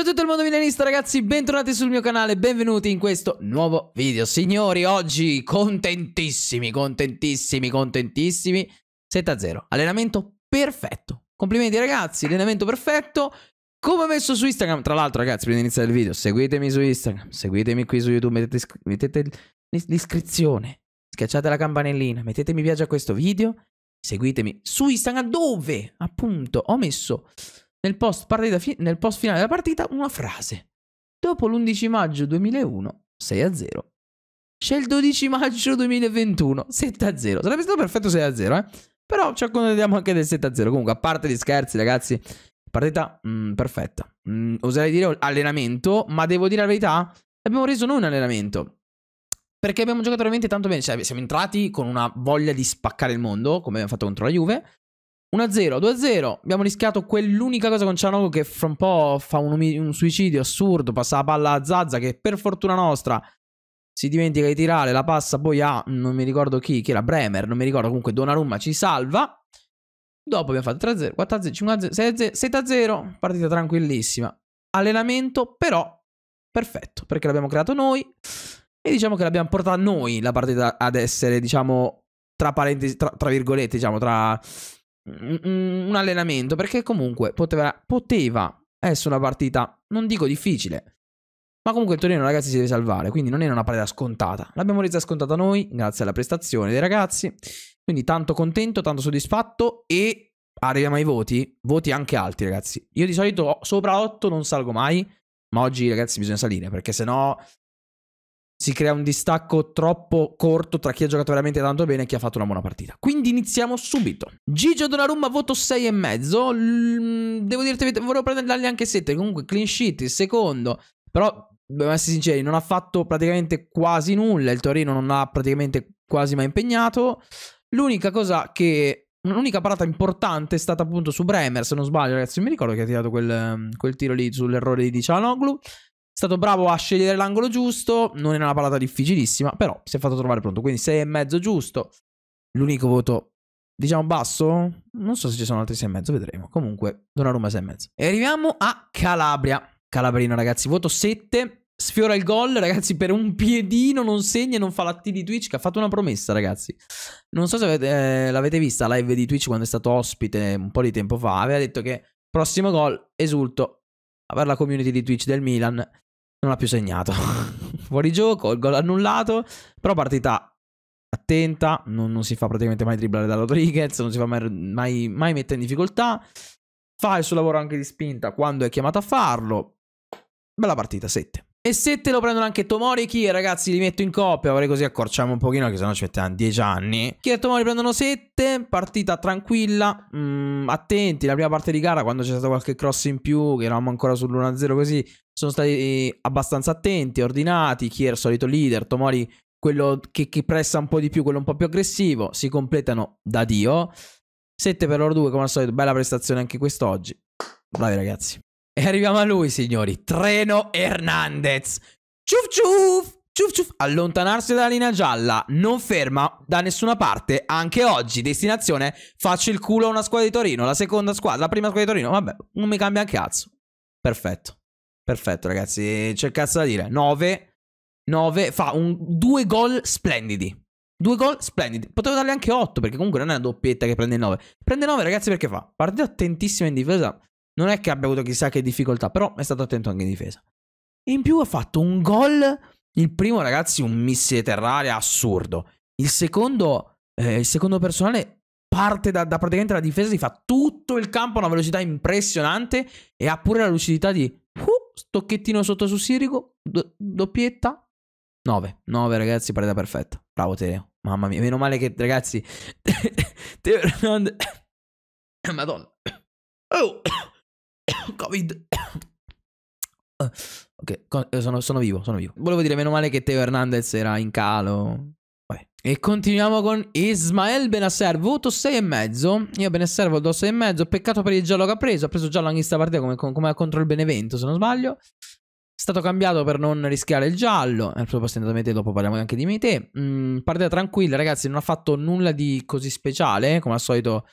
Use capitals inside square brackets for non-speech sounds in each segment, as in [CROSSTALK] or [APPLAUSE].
Ciao a tutto il mondo milanista ragazzi, bentornati sul mio canale, benvenuti in questo nuovo video Signori, oggi contentissimi, contentissimi, contentissimi 7-0, allenamento perfetto Complimenti ragazzi, allenamento perfetto Come ho messo su Instagram, tra l'altro ragazzi, prima di iniziare il video Seguitemi su Instagram, seguitemi qui su YouTube, mettete, mettete l'iscrizione Schiacciate la campanellina, mettete mi piace a questo video Seguitemi su Instagram dove appunto ho messo nel post, fi- nel post finale della partita una frase. Dopo l'11 maggio 2001, 6 0. C'è il 12 maggio 2021, 7 0. Sarebbe stato perfetto 6 0, eh. Però ci accontentiamo anche del 7 0. Comunque, a parte gli scherzi, ragazzi, partita mh, mm, perfetta. Mh, mm, oserei dire allenamento, ma devo dire la verità, abbiamo reso noi un allenamento. Perché abbiamo giocato veramente tanto bene. Cioè, siamo entrati con una voglia di spaccare il mondo, come abbiamo fatto contro la Juve. 1-0, 2-0. Abbiamo rischiato quell'unica cosa con Cianoco che fra un po' fa un, un, suicidio assurdo. Passa la palla a Zazza che per fortuna nostra si dimentica di tirare. La passa poi a non mi ricordo chi, che era Bremer, non mi ricordo. Comunque Donnarumma ci salva. Dopo abbiamo fatto 3-0, 4-0, 5-0, 6-0. Partita tranquillissima. Allenamento però perfetto perché l'abbiamo creato noi. E diciamo che l'abbiamo portata noi la partita ad essere, diciamo, tra parentesi, tra, tra virgolette, diciamo, tra un allenamento, perché comunque poteva, poteva essere una partita, non dico difficile, ma comunque il Torino, ragazzi, si deve salvare, quindi non era una partita scontata. L'abbiamo resa scontata noi, grazie alla prestazione dei ragazzi. Quindi tanto contento, tanto soddisfatto e arriviamo ai voti, voti anche alti, ragazzi. Io di solito sopra 8 non salgo mai, ma oggi, ragazzi, bisogna salire, perché sennò si crea un distacco troppo corto tra chi ha giocato veramente tanto bene e chi ha fatto una buona partita. Quindi iniziamo subito. Gigio Donnarumma voto 6,5. Mm, devo dirti, volevo prenderli anche 7. Comunque clean sheet, il secondo. Però, dobbiamo essere sinceri, non ha fatto praticamente quasi nulla. Il Torino non ha praticamente quasi mai impegnato. L'unica cosa che... L'unica parata importante è stata appunto su Bremer, se non sbaglio ragazzi, mi ricordo che ha tirato quel, mm, quel tiro lì sull'errore di Cianoglu stato bravo a scegliere l'angolo giusto, non era una palata difficilissima, però si è fatto trovare pronto, quindi 6,5 giusto, l'unico voto diciamo basso, non so se ci sono altri 6,5, vedremo, comunque Donnarumma 6,5. E arriviamo a Calabria, Calabrino ragazzi, voto 7, sfiora il gol, ragazzi, per un piedino non segna e non fa la T di Twitch, che ha fatto una promessa, ragazzi. Non so se avete, eh, l'avete vista, live di Twitch quando è stato ospite un po' di tempo fa, aveva detto che prossimo gol, esulto, per la community di Twitch del Milan non ha più segnato. [LAUGHS] Fuori gioco, il gol annullato, però partita attenta, non, non si fa praticamente mai dribblare da Rodriguez, non si fa mai, mai, mai mettere in difficoltà, fa il suo lavoro anche di spinta quando è chiamato a farlo. Bella partita, 7. E 7 lo prendono anche Tomori Kier, ragazzi, li metto in coppia, vorrei così accorciamo un pochino, che sennò ci metteranno 10 anni. Kier e Tomori prendono 7, partita tranquilla, mm, attenti, la prima parte di gara, quando c'è stato qualche cross in più, che eravamo ancora sull'1-0 così, sono stati abbastanza attenti, ordinati. Chi era il solito leader, Tomori quello che, che, pressa un po' di più, quello un po' più aggressivo. Si completano da Dio. 7 per loro 2 come al solito, bella prestazione anche quest'oggi. Bravi ragazzi. E arriviamo a lui, signori. Treno Hernandez. Ciuf ciuf! Ciuf ciuf, allontanarsi dalla linea gialla, non ferma da nessuna parte, anche oggi, destinazione, faccio il culo a una squadra di Torino, la seconda squadra, la prima squadra di Torino, vabbè, non mi cambia un cazzo. Perfetto. Perfetto, ragazzi. C'è cazzo da dire. 9. 9. Fa un, due gol splendidi. Due gol splendidi. Potevo darle anche 8 perché comunque non è una doppietta che prende 9. Prende 9 ragazzi perché fa? Partita attentissima in difesa. Non è che abbia avuto chissà che difficoltà, però è stato attento anche in difesa. In più ha fatto un gol. Il primo ragazzi un missile terrare assurdo. Il secondo, eh, il secondo personale parte da, da praticamente la difesa, si fa tutto il campo a una velocità impressionante e ha pure la lucidità di... Uh, stocchettino sotto su Sirico, do, doppietta, 9, 9 ragazzi, partita perfetta. Bravo Teo. Mamma mia, meno male che ragazzi [COUGHS] Teo Hernandez [COUGHS] Madonna. [COUGHS] Oh! Covid. Ok, eh, sono, sono, vivo, sono vivo. Volevo dire meno male che Teo Hernandez era in calo. E continuiamo con Ismael Benasser, voto mezzo. Io Benasser 6 e mezzo. Peccato per il giallo che ha preso. Ha preso giallo anche in questa partita come, come contro il Benevento, se non sbaglio. È stato cambiato per non rischiare il giallo. Al suo posto è dopo parliamo anche di Mete. Mm, partita tranquilla, ragazzi, non ha fatto nulla di così speciale. Eh, come al solito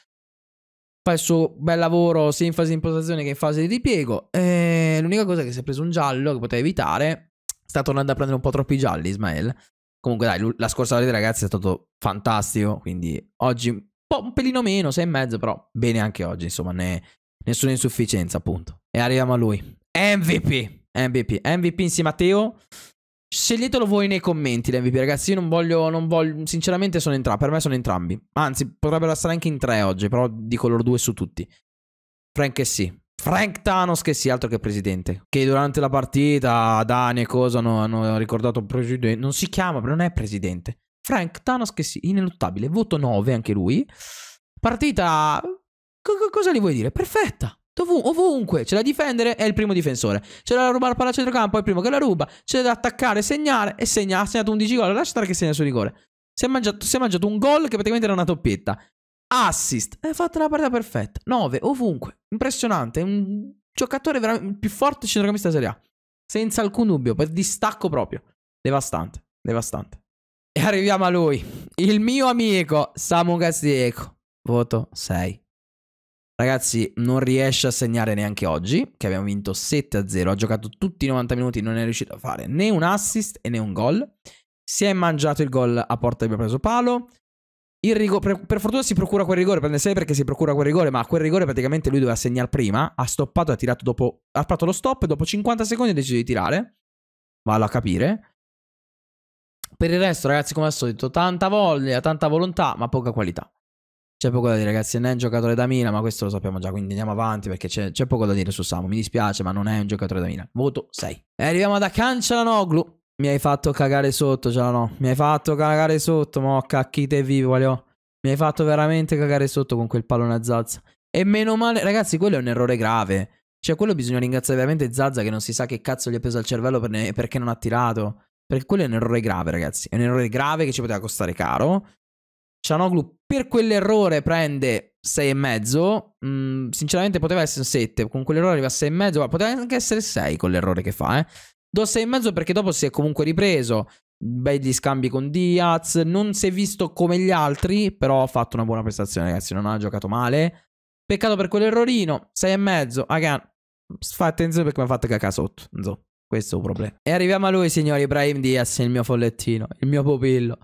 fa il suo bel lavoro sia in fase di impostazione che in fase di ripiego. Eh, l'unica cosa è che si è preso un giallo che poteva evitare. Sta tornando a prendere un po' troppi gialli, Ismael. Comunque dai, la scorsa volta ragazzi è stato fantastico, quindi oggi un, po', un pelino meno, sei e mezzo, però bene anche oggi, insomma, ne, nessuna insufficienza appunto. E arriviamo a lui, MVP, MVP, MVP insieme a Teo. Sceglietelo voi nei commenti l'MVP, ragazzi. Io non voglio, non voglio. Sinceramente, sono entrambi. Per me sono entrambi. Anzi, potrebbero essere anche in tre oggi. Però dico loro due su tutti. Frank e sì. Frank Thanos che sia altro che presidente. Che durante la partita Dani e cosa hanno, hanno ricordato presidente. Non si chiama, non è presidente. Frank Thanos che sia ineluttabile. Voto 9 anche lui. Partita... C cosa gli vuoi dire? Perfetta. Dovun ovunque. C'è da difendere, è il primo difensore. C'è da rubare la palla a centrocampo, è il primo che la ruba. C'è da attaccare, segnare e segna. Ha segnato 11 gol. Lascia stare che segna il suo rigore. Si è mangiato, si è mangiato un gol che praticamente era una doppietta assist, hai eh, fatto una partita perfetta, 9 ovunque, impressionante, un giocatore veramente più forte centrocampista Serie A, senza alcun dubbio, per distacco proprio, devastante, devastante. E arriviamo a lui, il mio amico Samu Gazzieco, voto 6. Ragazzi, non riesce a segnare neanche oggi, che abbiamo vinto 7-0, ha giocato tutti i 90 minuti, non è riuscito a fare né un assist né un gol. Si è mangiato il gol a porta e abbiamo preso palo. Rigo- per, per, fortuna si procura quel rigore, prende 6 perché si procura quel rigore, ma quel rigore praticamente lui doveva segnare prima, ha stoppato, ha tirato dopo, ha fatto lo stop e dopo 50 secondi ha deciso di tirare. Vallo a capire. Per il resto, ragazzi, come al solito, tanta voglia, tanta volontà, ma poca qualità. C'è poco da dire, ragazzi. Non è un giocatore da Milan, ma questo lo sappiamo già. Quindi andiamo avanti perché c'è, c'è poco da dire su Samu. Mi dispiace, ma non è un giocatore da Milan. Voto 6. E arriviamo ad Akanchalanoglu. Mi hai fatto cagare sotto, già no. Mi hai fatto cagare sotto, mo cacchite vivo, valio. Mi hai fatto veramente cagare sotto con quel pallone a Zazza. E meno male, ragazzi, quello è un errore grave. Cioè, quello bisogna ringraziare veramente Zazza che non si sa che cazzo gli ha preso al cervello per ne... perché non ha tirato. Perché quello è un errore grave, ragazzi. È un errore grave che ci poteva costare caro. Cianoglu per quell'errore prende 6,5. Mm, sinceramente poteva essere 7. Con quell'errore arriva a 6,5. Poteva anche essere 6 con l'errore che fa, eh. Do 6 e mezzo perché dopo si è comunque ripreso. Belli scambi con Diaz. Non si è visto come gli altri, però ha fatto una buona prestazione, ragazzi. Non ha giocato male. Peccato per quell'errorino. 6 e mezzo. Again, fa attenzione perché mi ha fatto caca sotto. So, questo è un problema. E arriviamo a lui, signori. Ibrahim Diaz, il mio follettino, il mio pupillo.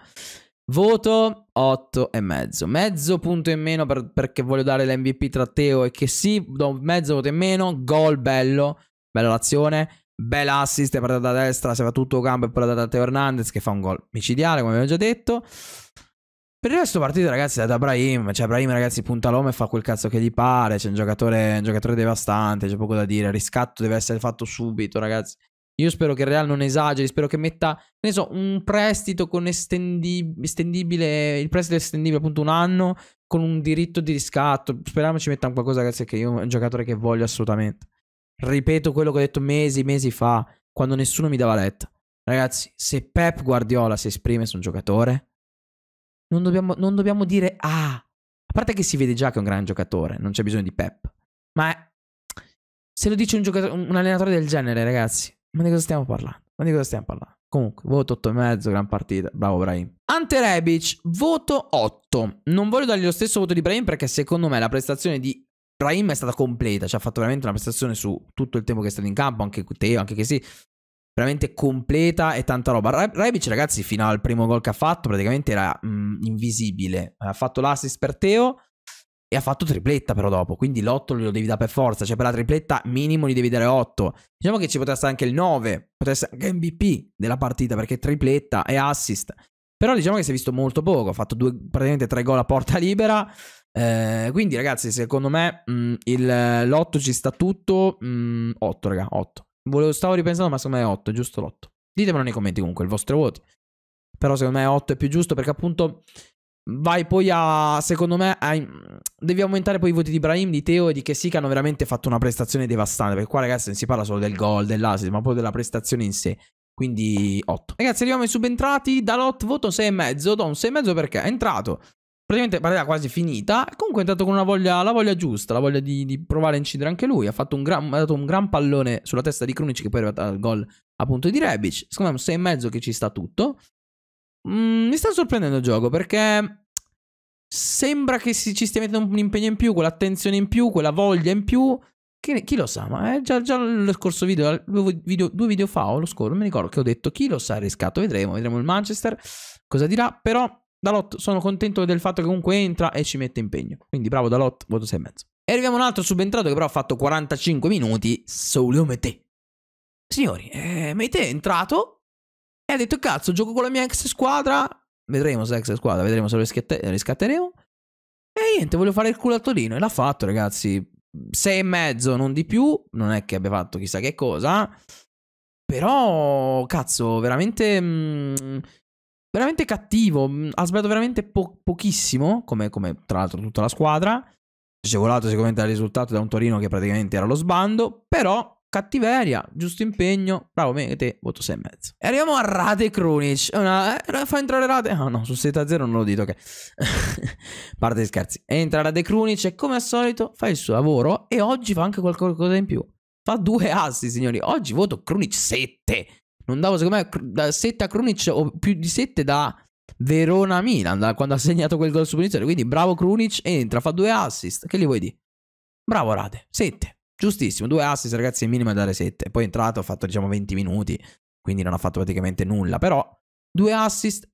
Voto 8 e mezzo. Mezzo punto in meno per, perché voglio dare l'MVP tra Teo e che sì. Do mezzo voto in meno. Gol bello. Bella l'azione. Bel assist, è partita da destra, se va tutto campo e poi la data a Teo Hernandez che fa un gol micidiale, come abbiamo già detto. Per il resto partita, ragazzi, è da Brahim. Cioè, Brahim, ragazzi, punta l'uomo e fa quel cazzo che gli pare. C'è un giocatore, un giocatore devastante, c'è poco da dire. Il riscatto deve essere fatto subito, ragazzi. Io spero che il Real non esageri, spero che metta, ne so, un prestito con estendib estendibile, il prestito estendibile appunto un anno con un diritto di riscatto. Speriamo ci metta qualcosa, ragazzi, che io è un giocatore che voglio assolutamente ripeto quello che ho detto mesi, mesi fa, quando nessuno mi dava retta. Ragazzi, se Pep Guardiola si esprime su un giocatore, non dobbiamo, non dobbiamo dire ah. A parte che si vede già che è un gran giocatore, non c'è bisogno di Pep. Ma è, se lo dice un, un allenatore del genere, ragazzi, ma di cosa stiamo parlando? Ma di cosa stiamo parlando? Comunque, voto 8,5, gran partita. Bravo Brahim. Ante Rebic, voto 8. Non voglio dargli lo stesso voto di Brahim perché secondo me la prestazione di Brahim è stata completa, ci cioè ha fatto veramente una prestazione su tutto il tempo che è stato in campo, anche Teo, anche che sì, veramente completa e tanta roba. Rebic ragazzi fino al primo gol che ha fatto praticamente era mh, invisibile, ha fatto l'assist per Teo e ha fatto tripletta però dopo, quindi l'8 lo devi dare per forza, cioè per la tripletta minimo gli devi dare 8. Diciamo che ci poteva stare anche il 9, poteva essere anche MVP della partita perché tripletta e assist. Però diciamo che si è visto molto poco, ha fatto due, praticamente tre gol a porta libera eh, quindi ragazzi, secondo me mh, mm, il, eh, l'8 ci sta tutto. Mh, mm, 8, raga, 8. Volevo, stavo ripensando, ma secondo me è 8, giusto l'8. Ditemelo nei commenti comunque, il vostro voto. Però secondo me 8 è più giusto perché appunto vai poi a, secondo me, a, mm, devi aumentare poi i voti di Ibrahim, di Teo e di Kessi che hanno veramente fatto una prestazione devastante. Perché qua ragazzi non si parla solo del gol, dell'assist, ma proprio della prestazione in sé. Quindi 8. Ragazzi, arriviamo ai subentrati. Da lot voto 6,5. Do un 6,5 perché è entrato praticamente partita quasi finita. Comunque è entrato con una voglia, la voglia giusta, la voglia di, di provare a incidere anche lui. Ha, fatto un gran, ha dato un gran pallone sulla testa di Krunic che poi è arrivato al gol appunto di Rebic. Secondo me è un 6,5 che ci sta tutto. Mm, mi sta sorprendendo il gioco perché sembra che si, ci stia mettendo un impegno in più, quell'attenzione in più, quella voglia in più. Chi, chi lo sa, ma eh, già, già, lo scorso video, due video, due video fa o lo scorso, non mi ricordo che ho detto chi lo sa ha riscatto, vedremo, vedremo il Manchester cosa dirà, però Dalot, sono contento del fatto che comunque entra e ci mette impegno. Quindi bravo Dalot, voto 6 e mezzo. E arriviamo a un altro subentrato che però ha fatto 45 minuti solo Mete. Signori, eh, Mete è entrato e ha detto cazzo, gioco con la mia ex squadra. Vedremo se è ex squadra, vedremo se lo riscatteremo. E niente, voglio fare il culo a Torino. E l'ha fatto, ragazzi. 6 e mezzo, non di più. Non è che abbia fatto chissà che cosa. Però, cazzo, veramente... Mh, mm, veramente cattivo. Mm, ha sbagliato veramente po pochissimo, come, come, tra l'altro tutta la squadra. Scevolato sicuramente dal risultato da un Torino che praticamente era lo sbando, però cattiveria, giusto impegno, bravo me e te, voto 6 e mezzo. E arriviamo a Rade Krunic, una, eh, fa entrare Rade, ah oh, no, su 7 a 0 non lo dico, ok. [LAUGHS] Parte di scherzi. Entra Rade Krunic e come al solito fa il suo lavoro e oggi fa anche qualcosa in più. Fa due assi, signori, oggi voto Krunic 7. Non davo, secondo me, da 7 a Krunic o più di 7 da Verona-Milan, da quando ha segnato quel gol supplementare. Quindi bravo Krunic, entra, fa due assist. Che gli vuoi dire? Bravo Rade, 7. Giustissimo, due assist ragazzi, è minimo dare 7. Poi è entrato, ha fatto diciamo 20 minuti, quindi non ha fatto praticamente nulla. Però due assist,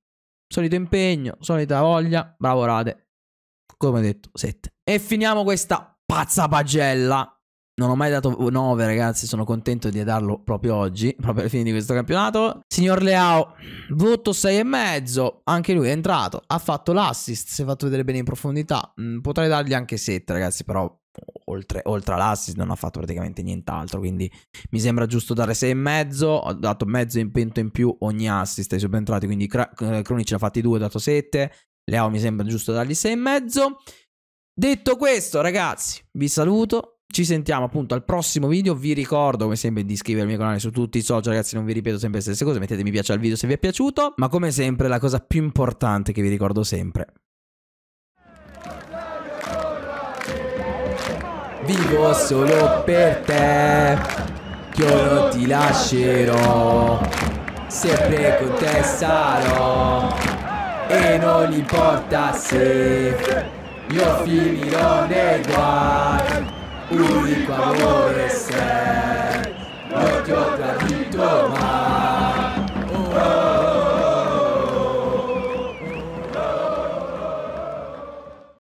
solito impegno, solita voglia, bravo Rade. Come detto, 7. E finiamo questa pazza pagella non ho mai dato 9, ragazzi, sono contento di darlo proprio oggi, proprio alla fine di questo campionato. Signor Leao, voto 6,5, anche lui è entrato, ha fatto l'assist, si è fatto vedere bene in profondità. Mm, potrei dargli anche 7, ragazzi, però oltre, oltre all'assist non ha fatto praticamente nient'altro, quindi mi sembra giusto dare 6,5, ho dato mezzo impento in più ogni assist ai subentrati, quindi Cronici eh, ha fatti 2, ho dato 7, Leao mi sembra giusto dargli 6,5. Detto questo, ragazzi, vi saluto ci sentiamo appunto al prossimo video. Vi ricordo come sempre di iscrivervi al mio canale su tutti i social, ragazzi. Non vi ripeto sempre le stesse cose. Mettete mi piace al video se vi è piaciuto. Ma come sempre, la cosa più importante che vi ricordo sempre. Vivo solo per te, io non ti lascerò, sempre con te sarò, e non importa se io finirò nei guai. único amor es ser. No te otra más.